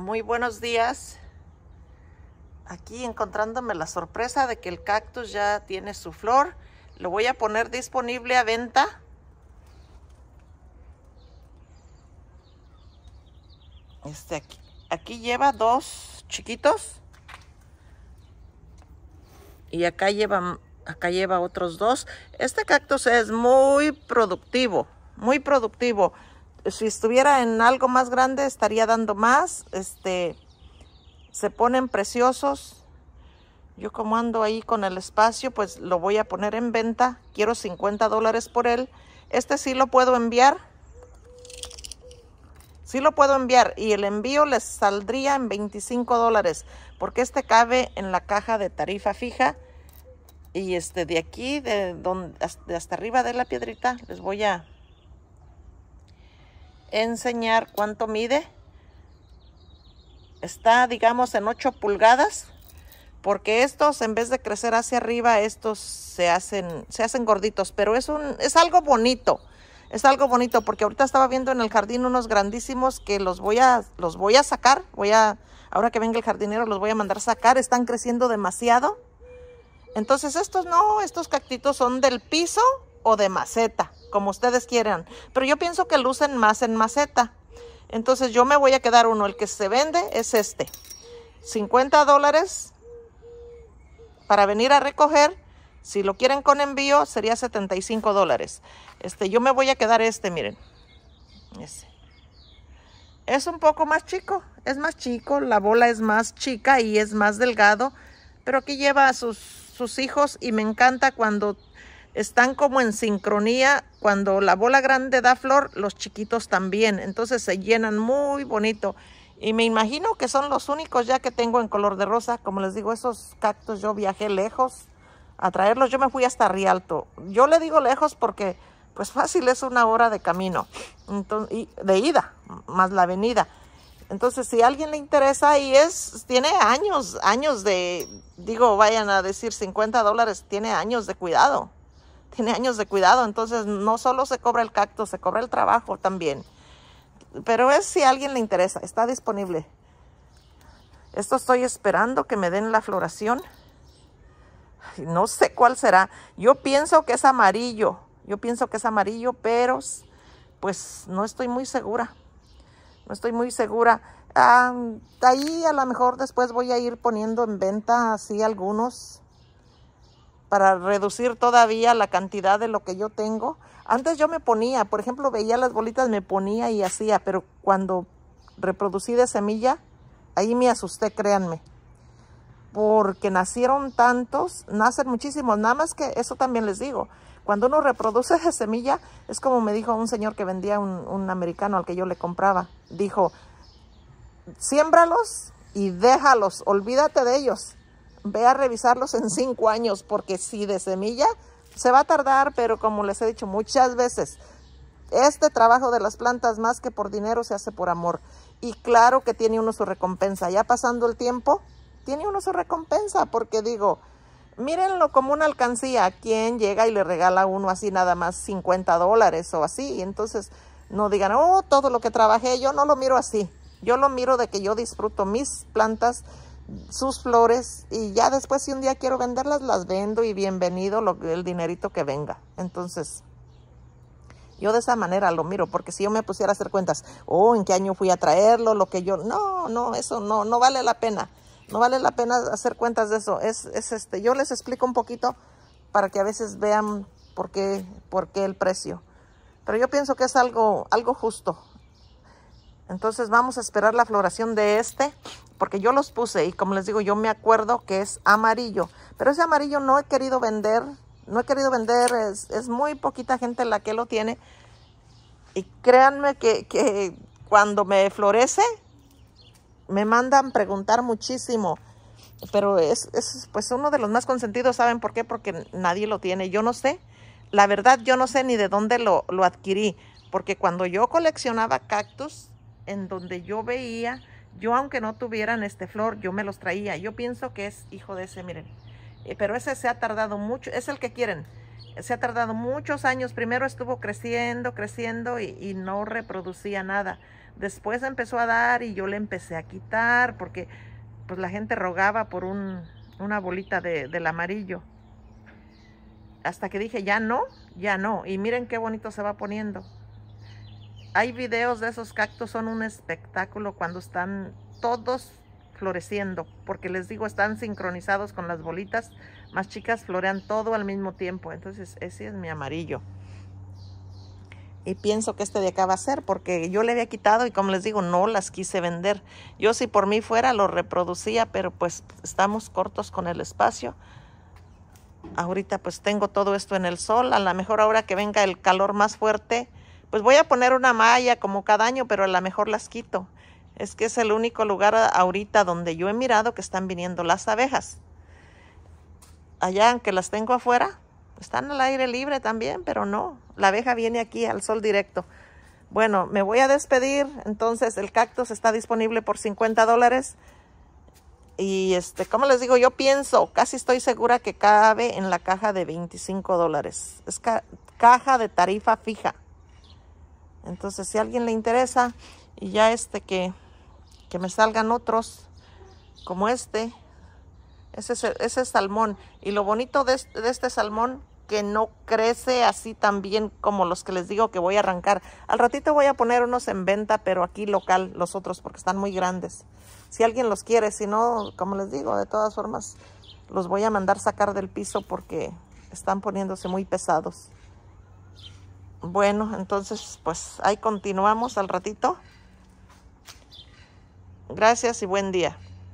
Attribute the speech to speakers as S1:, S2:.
S1: Muy buenos días. Aquí encontrándome la sorpresa de que el cactus ya tiene su flor. Lo voy a poner disponible a venta. Este aquí, lleva dos chiquitos. Y acá lleva, acá lleva otros dos. Este cactus es muy productivo, muy productivo si estuviera en algo más grande estaría dando más. Este, se ponen preciosos. Yo como ando ahí con el espacio, pues lo voy a poner en venta. Quiero 50 dólares por él. Este sí lo puedo enviar. Sí lo puedo enviar y el envío les saldría en 25 dólares porque este cabe en la caja de tarifa fija. Y este de aquí, de, donde, hasta arriba de la piedrita, les voy a enseñar cuánto mide. Está, digamos, en 8 pulgadas. Porque estos, en vez de crecer hacia arriba, estos se hacen, se hacen gorditos. Pero es, un, es algo bonito. Es algo bonito porque ahorita estaba viendo en el jardín unos grandísimos que los voy a, los voy a sacar. Voy a, ahora que venga el jardinero, los voy a mandar sacar. Están creciendo demasiado. Entonces estos no, estos cactitos son del piso o de maceta, como ustedes quieran. Pero yo pienso que lucen más en maceta. Entonces yo me voy a quedar uno. El que se vende es este. 50 dólares para venir a recoger. Si lo quieren con envío, sería 75 dólares. Este, yo me voy a quedar este, miren. Este. Es un poco más chico. Es más chico. La bola es más chica y es más delgado. Pero aquí lleva a sus, sus hijos y me encanta cuando están como en sincronía. Cuando la bola grande da flor, los chiquitos también. Entonces se llenan muy bonito. Y me imagino que son los únicos ya que tengo en color de rosa. Como les digo, esos cactus yo viajé lejos a traerlos. Yo me fui hasta Rialto. Yo le digo lejos porque pues fácil es una hora de camino. y de ida, más la avenida. Entonces, si a alguien le interesa y es, tiene años, años de, digo, vayan a decir 50 dólares, tiene años de cuidado tiene años de cuidado, entonces no solo se cobra el cacto se cobra el trabajo también. Pero es si a alguien le interesa, está disponible. Esto estoy esperando que me den la floración. No sé cuál será. Yo pienso que es amarillo. Yo pienso que es amarillo, pero pues no estoy muy segura. No estoy muy segura. Ah, ahí a lo mejor después voy a ir poniendo en venta así algunos para reducir todavía la cantidad de lo que yo tengo. Antes yo me ponía, por ejemplo, veía las bolitas, me ponía y hacía, pero cuando reproducí de semilla, ahí me asusté, créanme. Porque nacieron tantos, nacen muchísimos, nada más que eso también les digo. Cuando uno reproduce de semilla, es como me dijo un señor que vendía un, americano al que yo le compraba. Dijo, siémbralos y déjalos, olvídate de ellos ve a revisarlos en cinco años, porque si de semilla se va a tardar, pero como les he dicho muchas veces, este trabajo de las plantas más que por dinero se hace por amor. Y claro que tiene uno su recompensa. Ya pasando el tiempo, tiene uno su recompensa, porque digo, mírenlo como una alcancía. Quien llega y le regala uno así nada más 50 dólares o así? Entonces, no digan, oh, todo lo que trabajé, yo no lo miro así. Yo lo miro de que yo disfruto mis plantas sus flores y ya después si un día quiero venderlas, las vendo y bienvenido lo, el dinerito que venga. Entonces, yo de esa manera lo miro, porque si yo me pusiera a hacer cuentas, oh, en qué año fui a traerlo, lo que yo, no, no, eso no, no vale la pena. No vale la pena hacer cuentas de eso. Es, es este, yo les explico un poquito para que a veces vean por qué, por qué el precio. Pero yo pienso que es algo, algo justo. Entonces vamos a esperar la floración de este porque yo los puse y como les digo, yo me acuerdo que es amarillo, pero ese amarillo no he querido vender, no he querido vender, es, muy poquita gente la que lo tiene y créanme que, que cuando me florece me mandan preguntar muchísimo, pero es, pues uno de los más consentidos, ¿saben por qué? Porque nadie lo tiene, yo no sé, la verdad yo no sé ni de dónde lo, lo adquirí, porque cuando yo coleccionaba cactus, en donde yo veía yo aunque no tuvieran este flor, yo me los traía. Yo pienso que es hijo de ese, miren. Eh, pero ese se ha tardado mucho, es el que quieren. Se ha tardado muchos años. Primero estuvo creciendo, creciendo y, no reproducía nada. Después empezó a dar y yo le empecé a quitar porque pues la gente rogaba por un, una bolita de, del amarillo. Hasta que dije, ya no, ya no. Y miren qué bonito se va poniendo hay videos de esos cactus, son un espectáculo cuando están todos floreciendo, porque les digo, están sincronizados con las bolitas más chicas, florean todo al mismo tiempo. Entonces, ese es mi amarillo. Y pienso que este de acá va a ser, porque yo le había quitado y como les digo, no las quise vender. Yo si por mí fuera lo reproducía, pero pues estamos cortos con el espacio. Ahorita pues tengo todo esto en el sol, a lo mejor ahora que venga el calor más fuerte, pues voy a poner una malla como cada año, pero a lo mejor las quito. Es que es el único lugar ahorita donde yo he mirado que están viniendo las abejas. Allá, aunque las tengo afuera, están al aire libre también, pero no. La abeja viene aquí al sol directo. Bueno, me voy a despedir. Entonces, el cactus está disponible por 50 dólares. Y, este, como les digo, yo pienso, casi estoy segura que cabe en la caja de 25 dólares. Es caja de tarifa fija. Entonces, si a alguien le interesa y ya este que, que me salgan otros como este, ese, ese salmón. Y lo bonito de este, de este salmón que no crece así tan bien como los que les digo que voy a arrancar. Al ratito voy a poner unos en venta, pero aquí local los otros porque están muy grandes. Si alguien los quiere, si no, como les digo, de todas formas los voy a mandar sacar del piso porque están poniéndose muy pesados. Bueno, entonces pues ahí continuamos al ratito. Gracias y buen día.